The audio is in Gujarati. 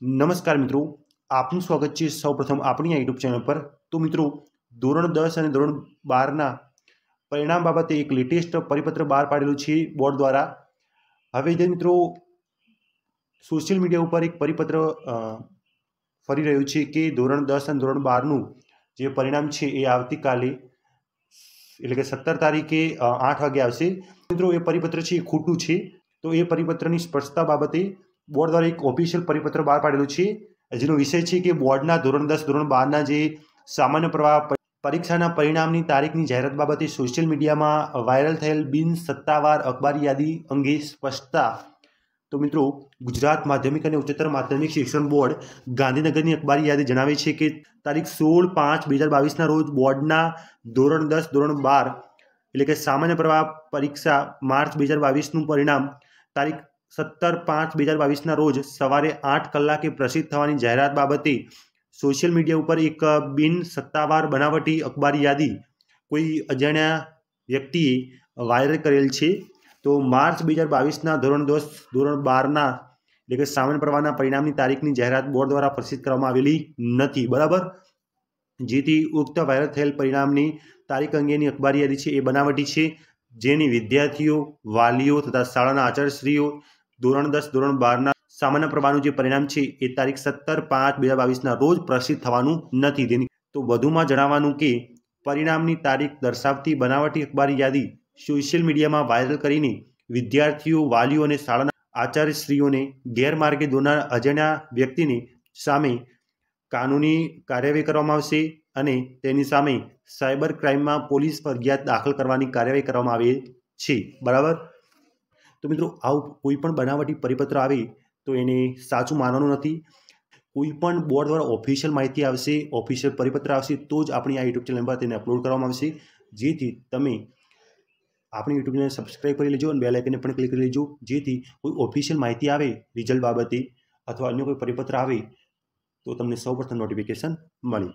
નમસ્કાર મિત્રો આપનું સ્વાગત છે સૌપ્રથમ આપણી આ યુટ્યુબ ચેનલ પર તો મિત્રો ધોરણ દસ અને ધોરણ બારના પરિણામ બાબતે એક લેટેસ્ટ પરિપત્ર બહાર પાડેલું છે બોર્ડ દ્વારા હવે જે મિત્રો સોશિયલ મીડિયા ઉપર એક પરિપત્ર ફરી રહ્યું છે કે ધોરણ દસ અને ધોરણ બારનું જે પરિણામ છે એ આવતીકાલે એટલે કે સત્તર તારીખે આઠ વાગે આવશે મિત્રો એ પરિપત્ર છે એ ખોટું છે તો એ પરિપત્રની સ્પષ્ટતા બાબતે બોર્ડ દ્વારા એક ઓફિશિયલ પરિપત્ર બહાર પાડેલું છે જેનો વિષય છે કે બોર્ડના ધોરણ દસ ધોરણ બારના જે સામાન્ય પ્રવાહ પરીક્ષાના પરિણામની તારીખની જાહેરાત બાબતે સોશિયલ મીડિયામાં વાયરલ થયેલ બિન સત્તાવાર અખબારી યાદી અંગે સ્પષ્ટતા તો મિત્રો ગુજરાત માધ્યમિક અને ઉચ્ચતર માધ્યમિક શિક્ષણ બોર્ડ ગાંધીનગરની અખબારી યાદી જણાવે છે કે તારીખ સોળ પાંચ બે હજાર બાવીસના રોજ બોર્ડના ધોરણ દસ ધોરણ બાર એટલે કે સામાન્ય પ્રવાહ પરીક્ષા માર્ચ બે હજાર બાવીસનું પરિણામ તારીખ સત્તર પાંચ બે હજાર બાવીસના રોજ સવારે આઠ કલાકે પ્રસિદ્ધ થવાની જાહેરાત બાબતે સોશિયલ મીડિયા ઉપર એક બિન સત્તાવાર બનાવટી અખબારી યાદી કોઈ અજાણ્યા વ્યક્તિએ વાયરલ કરેલ છે તો માર્ચ બે હજાર બાવીસના ધોરણ દસ ધોરણ બારના એટલે કે સામાન્ય પ્રવાહના પરિણામની તારીખની જાહેરાત બોર્ડ દ્વારા પ્રસિદ્ધ કરવામાં આવેલી નથી બરાબર જેથી ઉક્ત વાયરલ થયેલ પરિણામની તારીખ અંગેની અખબારી યાદી છે એ બનાવટી છે જેની વિદ્યાર્થીઓ વાલીઓ તથા શાળાના આચાર્યશ્રીઓ ધોરણ દસ ધોરણ બારના સામાન્ય પ્રવાહનું જે પરિણામ છે એ તારીખ સત્તર પાંચ બે હજાર બાવીસના રોજ પ્રસિદ્ધ થવાનું નથી તેની તો વધુમાં જણાવવાનું કે પરિણામની તારીખ દર્શાવતી બનાવટી અખબારી યાદી સોશિયલ મીડિયામાં વાયરલ કરીને વિદ્યાર્થીઓ વાલીઓ અને શાળાના આચાર્યશ્રીઓને ગેરમાર્ગે દોરનાર અજાણ્યા વ્યક્તિને સામે કાનૂની કાર્યવાહી કરવામાં આવશે અને તેની સામે સાયબર ક્રાઇમમાં પોલીસ ફરજિયાત દાખલ કરવાની કાર્યવાહી કરવામાં આવે છે બરાબર તો મિત્રો આવું કોઈ પણ બનાવટી પરિપત્ર આવે તો એને સાચું માનવાનું નથી કોઈ પણ બોર્ડ દ્વારા ઓફિશિયલ માહિતી આવશે ઓફિશિયલ પરિપત્ર આવશે તો જ આપણી આ યુટ્યુબ ચેનલ પર તેને અપલોડ કરવામાં આવશે જેથી તમે આપણી યુટ્યુબ ચેનલ સબસ્ક્રાઈબ કરી લેજો અને બે લાઇકને પણ ક્લિક કરી લેજો જેથી કોઈ ઓફિશિયલ માહિતી આવે રિઝલ્ટ બાબતે અથવા અન્ય કોઈ પરિપત્ર આવે તો તમને સૌપ્રથમ નોટિફિકેશન મળે